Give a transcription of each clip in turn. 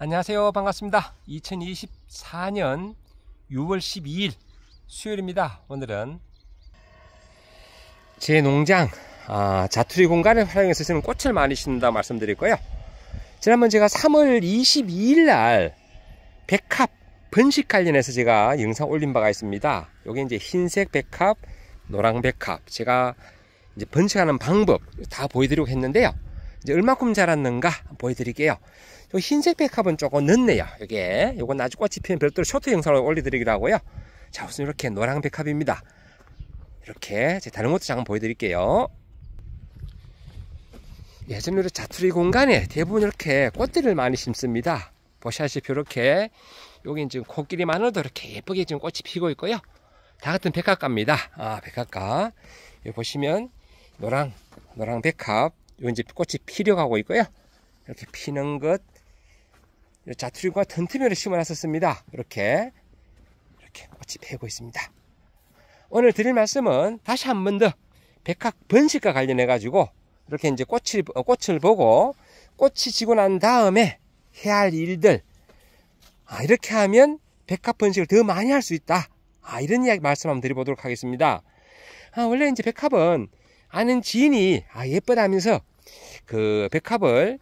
안녕하세요. 반갑습니다. 2024년 6월 12일 수요일입니다. 오늘은 제 농장 아, 자투리 공간을 활용해서 쓰는 꽃을 많이 심는다 말씀드릴거예요 지난번 제가 3월 22일 날 백합 번식 관련해서 제가 영상 올린 바가 있습니다. 요게 이제 흰색 백합, 노랑 백합 제가 이제 번식하는 방법 다 보여드리고 했는데요. 이제 얼마큼 자랐는가 보여드릴게요. 요 흰색 백합은 조금 늦네요. 이게 요건 아주 꽃이 피는 별도로 쇼트 영상을 올려드리기로 하고요. 자 우선 이렇게 노랑 백합입니다. 이렇게 제 다른 것도 잠깐 보여드릴게요. 예전에 자투리 공간에 대부분 이렇게 꽃들을 많이 심습니다. 보시다시피 이렇게 여기 지금 코끼리만으로도 이렇게 예쁘게 지금 꽃이 피고 있고요. 다 같은 백합가입니다. 아 백합가 여기 보시면 노랑 노랑 백합 요 이제 꽃이 피려가고 있고요. 이렇게 피는 것 자투리과 던트별를 심어놨었습니다. 이렇게 이렇게 꽃이 피고 있습니다. 오늘 드릴 말씀은 다시 한 번 더백합 번식과 관련해 가지고 이렇게 이제 꽃을 어, 꽃을 보고 꽃이 지고 난 다음에 해야 할 일들 아, 이렇게 하면 백합 번식을 더 많이 할 수 있다. 아, 이런 이야기 말씀 한번 드려보도록 하겠습니다. 아, 원래 이제 백합은 아는 지인이 아, 예쁘다면서 그 백합을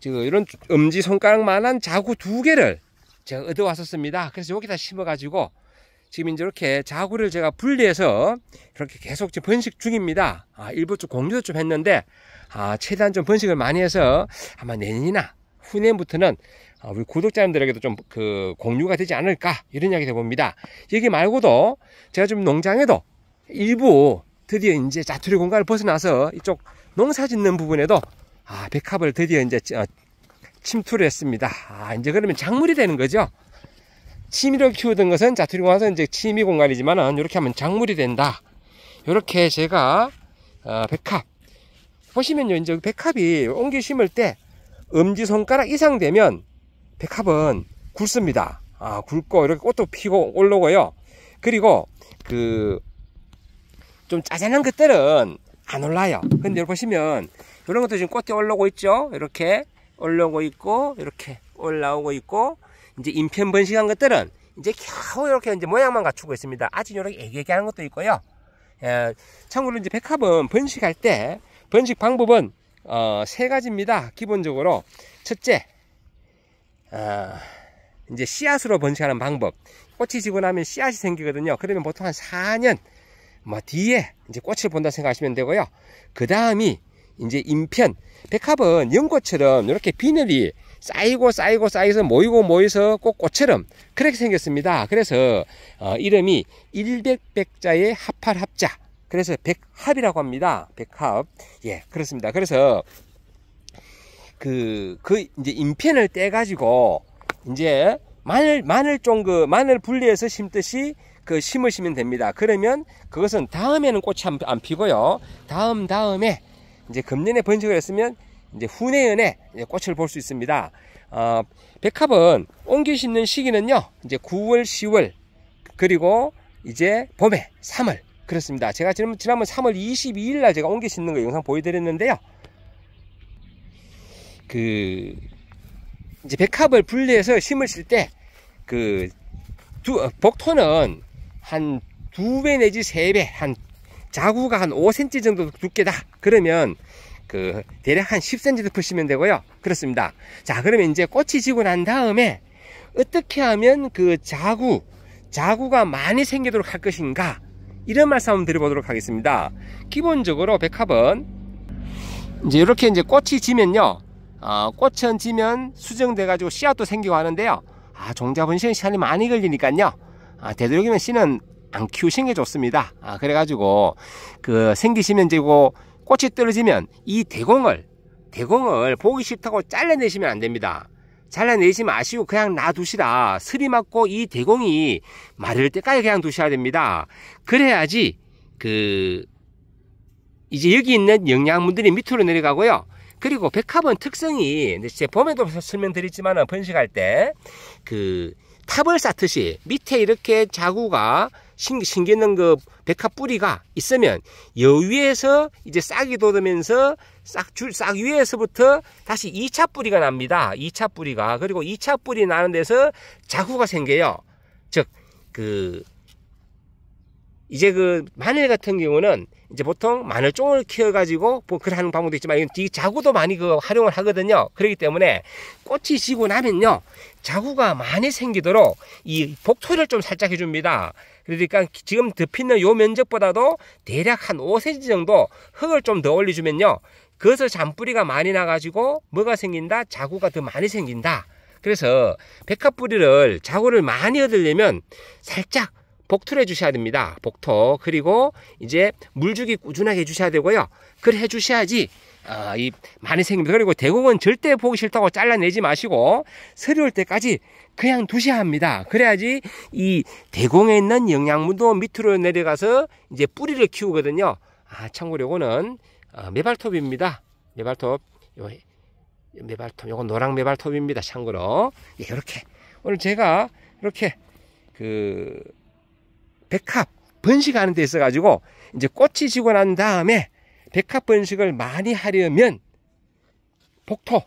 지금 이런 엄지 손가락만한 자구 두 개를 제가 얻어 왔었습니다. 그래서 여기다 심어 가지고 지금 이제 이렇게 자구를 제가 분리해서 이렇게 계속 지금 번식 중입니다. 아, 일부 좀 공유도 좀 했는데 아, 최대한 좀 번식을 많이 해서 아마 내년이나 후년부터는 아, 우리 구독자님들에게도 좀 그 공유가 되지 않을까 이런 이야기 해봅니다. 여기 말고도 제가 좀 농장에도 일부 드디어 이제 자투리 공간을 벗어나서 이쪽 농사 짓는 부분에도 아, 백합을 드디어 이제 어, 침투를 했습니다. 아, 이제 그러면 작물이 되는 거죠. 취미로 키우던 것은 자투리 공간은 이제 취미 공간이지만은 이렇게 하면 작물이 된다. 이렇게 제가 어, 백합 보시면요, 이제 백합이 옮기 심을 때 엄지 손가락 이상 되면 백합은 굵습니다. 아, 굵고 이렇게 꽃도 피고 올라오고요. 그리고 그 좀 짜잔한 것들은 안 올라요. 근데 여기 보시면 이런 것도 지금 꽃이 올라오고 있죠. 이렇게 올라오고 있고 이렇게 올라오고 있고 이제 인편 번식한 것들은 이제 겨우 이렇게 이제 모양만 갖추고 있습니다. 아직 이렇게 애기애기하는 것도 있고요. 예, 참고로 이제 백합은 번식할 때 번식 방법은 어, 세 가지입니다. 기본적으로 첫째 어, 이제 씨앗으로 번식하는 방법. 꽃이 지고 나면 씨앗이 생기거든요. 그러면 보통 한 4년 뭐 뒤에 이제 꽃을 본다 생각하시면 되고요. 그 다음이 이제 인편 백합은 연꽃처럼 이렇게 비늘이 쌓이고 쌓이고 쌓여서 모이고 모여서 꽃꽃처럼 그렇게 생겼습니다. 그래서 어, 이름이 일백백자의 합할합자 그래서 백합이라고 합니다. 백합 예 그렇습니다. 그래서 그그 그 이제 인편을 떼 가지고 이제 마늘 마늘 종그 마늘 분리해서 심듯이 그 심으시면 됩니다. 그러면 그것은 다음에는 꽃이 안, 안 피고요. 다음 다음에 이제 금년에 번식을 했으면 이제 후내연에 이제 꽃을 볼 수 있습니다. 어, 백합은 옮겨 심는 시기는요, 이제 9월, 10월, 그리고 이제 봄에 3월. 그렇습니다. 제가 지난, 지난번 3월 22일 날 제가 옮겨 심는 거 영상 보여드렸는데요. 그, 이제 백합을 분리해서 심으실 때, 그, 어, 복토는 한 두 배 내지 세 배, 한 자구가 한 5cm 정도 두께다 그러면 그 대략 한 10cm 도 푸시면 되고요 그렇습니다 자 그러면 이제 꽃이 지고 난 다음에 어떻게 하면 그 자구 자구가 많이 생기도록 할 것인가 이런 말씀 한번 드려보도록 하겠습니다 기본적으로 백합은 이제 이렇게 이제 꽃이 지면요 어, 꽃은 지면 수정돼 가지고 씨앗도 생기고 하는데요 아 종자 분실에 시간이 많이 걸리니까요 아, 되도록이면 씨는 안 키우신 게 좋습니다. 아, 그래가지고 그 생기시면 지고 꽃이 떨어지면 이 대공을 대공을 보기 싫다고 잘라내시면 안 됩니다. 잘라내시면 아쉬우 그냥 놔두시라 스리 맞고 이 대공이 마를 때까지 그냥 두셔야 됩니다. 그래야지 그 이제 여기 있는 영양분들이 밑으로 내려가고요. 그리고 백합은 특성이 제 봄에도 설명드렸지만 번식할 때 그 탑을 쌓듯이 밑에 이렇게 자구가 신, 신기는 그백합 뿌리가 있으면 여위에서 이제 싹이 돋으면서 싹 줄 싹 위에서부터 다시 2차 뿌리가 납니다. 2차 뿌리가 그리고 2차 뿌리 나는 데서 자후가 생겨요. 즉그 이제 그 마늘 같은 경우는 이제 보통 마늘 쫑을 키워가지고 보글 뭐 하는 방법도 있지만 이 자구도 많이 그 활용을 하거든요. 그렇기 때문에 꽃이 지고 나면요. 자구가 많이 생기도록 이 복토를 좀 살짝 해줍니다. 그러니까 지금 덮이는 요 면적보다도 대략 한 5cm 정도 흙을 좀 더 올려주면요. 그것을 잔뿌리가 많이 나가지고 뭐가 생긴다? 자구가 더 많이 생긴다. 그래서 백합뿌리를 자구를 많이 얻으려면 살짝 복투를 해주셔야 됩니다. 복토 그리고 이제 물주기 꾸준하게 해주셔야 되고요. 그래 해주셔야지 아, 이 많이 생깁니다. 그리고 대공은 절대 보기 싫다고 잘라내지 마시고 서리올 때까지 그냥 두셔야 합니다. 그래야지 이 대공에 있는 영양분도 밑으로 내려가서 이제 뿌리를 키우거든요. 아, 참고로 요거는 아, 메발톱입니다. 메발톱 요 메발톱 요건 노랑 메발톱입니다. 참고로 예, 이렇게 오늘 제가 이렇게 그 백합 번식하는 데 있어 가지고 이제 꽃이 지고 난 다음에 백합 번식을 많이 하려면 복토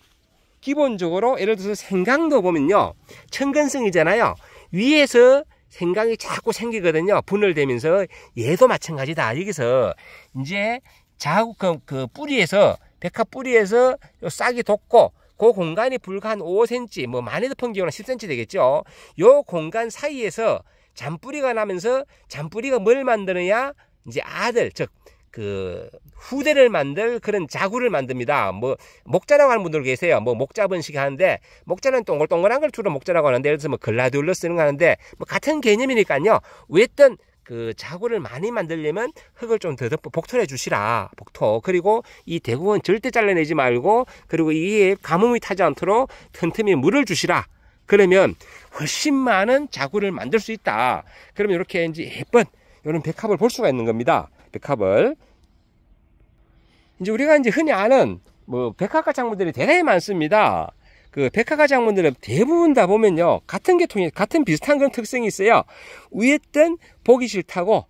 기본적으로 예를 들어서 생강도 보면요 천근성이잖아요 위에서 생강이 자꾸 생기거든요 분을대면서 얘도 마찬가지다 여기서 이제 자국 그, 그 뿌리에서 백합 뿌리에서 싹이 돋고 그 공간이 불과 한 5cm 뭐많이 덮은 평균은 10cm 되겠죠 요 공간 사이에서 잔뿌리가 나면서 잔뿌리가 뭘 만드느냐? 이제 아들, 즉, 그 후대를 만들 그런 자구를 만듭니다. 뭐 목자라고 하는 분들 계세요. 뭐 목자 분식 하는데 목자는 동글동글한 걸 주로 목자라고 하는데 예를 들어서 뭐 글라디올러 쓰는 거 하는데 뭐 같은 개념이니까요. 왜쨌든그 자구를 많이 만들려면 흙을 좀더듬어 복토해 주시라 복토 그리고 이 대구는 절대 잘라내지 말고 그리고 이에 가뭄이 타지 않도록 틈틈이 물을 주시라 그러면 훨씬 많은 자구를 만들 수 있다. 그러면 이렇게 이제 예쁜 이런 백합을 볼 수가 있는 겁니다. 백합을. 이제 우리가 이제 흔히 아는 뭐백합가 작물들이 대단히 많습니다. 그 백화가 작물들은 대부분 다 보면요 같은 계통이 같은 비슷한 그런 특성이 있어요 위에뜬 보기 싫다고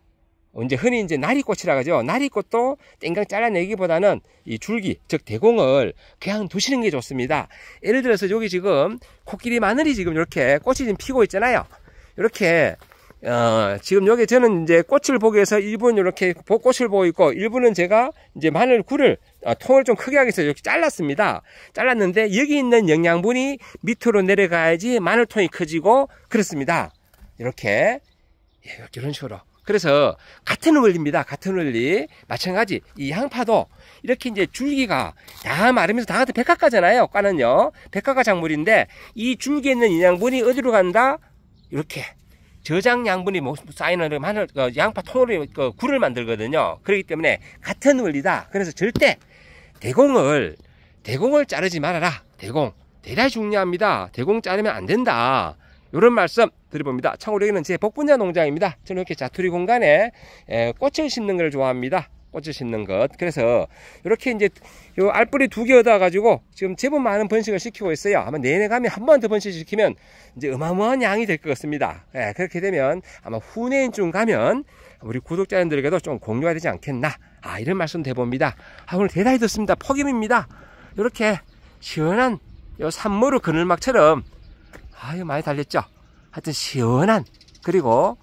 이제 흔히 이제 나리꽃이라 고하죠 나리꽃도 땡강 잘라내기보다는 이 줄기, 즉 대공을 그냥 두시는 게 좋습니다. 예를 들어서 여기 지금 코끼리 마늘이 지금 이렇게 꽃이 지금 피고 있잖아요. 이렇게 어, 지금 여기 저는 이제 꽃을 보기 위해서 일부는 이렇게 벚꽃을 보고 있고 일부는 제가 이제 마늘 굴을 어, 통을 좀 크게 하기 위해서 이렇게 잘랐습니다. 잘랐는데 여기 있는 영양분이 밑으로 내려가야지 마늘 통이 커지고 그렇습니다. 이렇게 예, 이런 식으로 그래서 같은 원리입니다. 같은 원리. 마찬가지. 이 향파도 이렇게 이제 줄기가 다 마르면서 다 같은 백화가잖아요. 과는요. 백화가 작물인데 이 줄기에 있는 인양분이 어디로 간다? 이렇게 저장 양분이 쌓이는 마늘, 양파 통으로 그 굴을 만들거든요. 그렇기 때문에 같은 원리다. 그래서 절대 대공을 대공을 자르지 말아라. 대공. 대단히 중요합니다. 대공 자르면 안 된다. 이런 말씀 드려봅니다. 창호력에는 제 복분자 농장입니다. 저는 이렇게 자투리 공간에 꽃을 심는 걸 좋아합니다. 꽃을 심는 것. 그래서 이렇게 이제 요 알뿌리 두 개 얻어가지고 지금 제법 많은 번식을 시키고 있어요. 아마 내내 가면 한 번 더 번식시키면 이제 어마어마한 양이 될 것 같습니다. 예, 그렇게 되면 아마 후내인쯤 가면 우리 구독자님들에게도 좀 공유가 되지 않겠나. 아, 이런 말씀 대봅니다. 아, 오늘 대단히 좋습니다 폭염입니다. 이렇게 시원한 요 산모루 그늘막처럼 아유, 많이 달렸죠? 하여튼 시원한, 그리고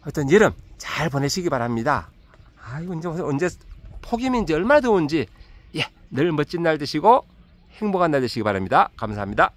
하여튼 여름 잘 보내시기 바랍니다. 아유, 이제 언제 폭염인지 얼마나 더운지, 예, 늘 멋진 날 되시고 행복한 날 되시기 바랍니다. 감사합니다.